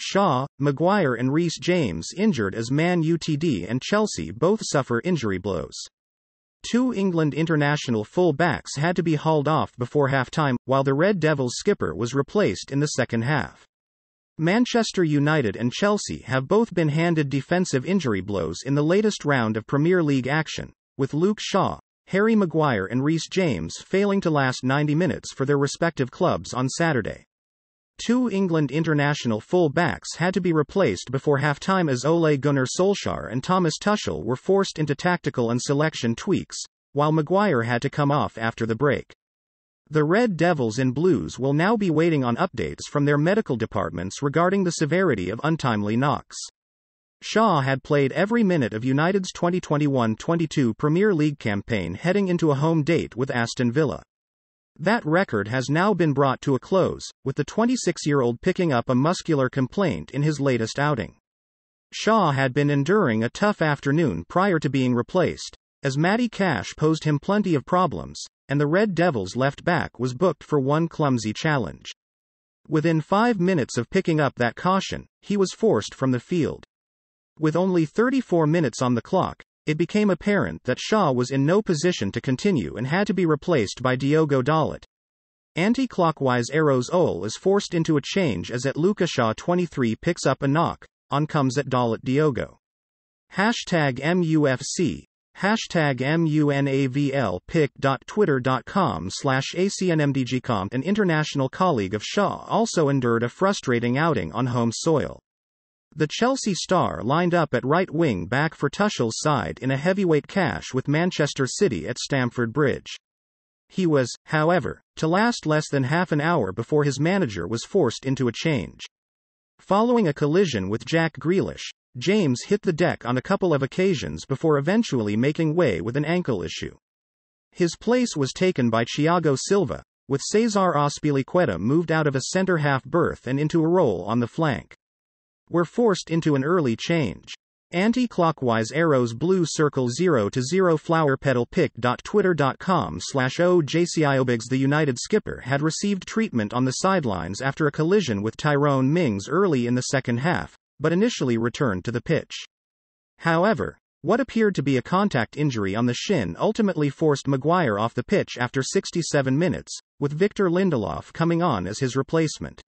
Shaw, Maguire, and Rhys James injured as Man UTD and Chelsea both suffer injury blows. Two England international full backs had to be hauled off before half time, while the Red Devils skipper was replaced in the second half. Manchester United and Chelsea have both been handed defensive injury blows in the latest round of Premier League action, with Luke Shaw, Harry Maguire, and Rhys James failing to last 90 minutes for their respective clubs on Saturday. Two England international full-backs had to be replaced before halftime as Ole Gunnar Solskjaer and Thomas Tuchel were forced into tactical and selection tweaks, while Maguire had to come off after the break. The Red Devils and Blues will now be waiting on updates from their medical departments regarding the severity of untimely knocks. Shaw had played every minute of United's 2021-22 Premier League campaign heading into a home date with Aston Villa. That record has now been brought to a close, with the 26 year old picking up a muscular complaint in his latest outing. Shaw had been enduring a tough afternoon prior to being replaced, as Matty Cash posed him plenty of problems, and the Red Devils left back was booked for one clumsy challenge. Within five minutes of picking up that caution, he was forced from the field. With only 34 minutes on the clock, it became apparent that Shaw was in no position to continue and had to be replaced by Diogo Dalit. Anti-clockwise arrows Oll is forced into a change as at Luka Shaw 23 picks up a knock, on comes at Dalit Diogo. Hashtag MUFC, hashtag MUNAVL pick.twitter.com slash ACNMDGcomp An international colleague of Shaw also endured a frustrating outing on home soil. The Chelsea star lined up at right wing back for Tuchel's side in a heavyweight clash with Manchester City at Stamford Bridge. He was, however, to last less than half an hour before his manager was forced into a change. Following a collision with Jack Grealish, James hit the deck on a couple of occasions before eventually making way with an ankle issue. His place was taken by Thiago Silva, with Cesar Ospiliqueta moved out of a centre half berth and into a role on the flank were forced into an early change. Anti-clockwise arrows blue circle 0 to 0 flower petal Twitter.com slash ojciobigs The United skipper had received treatment on the sidelines after a collision with Tyrone Mings early in the second half, but initially returned to the pitch. However, what appeared to be a contact injury on the shin ultimately forced Maguire off the pitch after 67 minutes, with Victor Lindelof coming on as his replacement.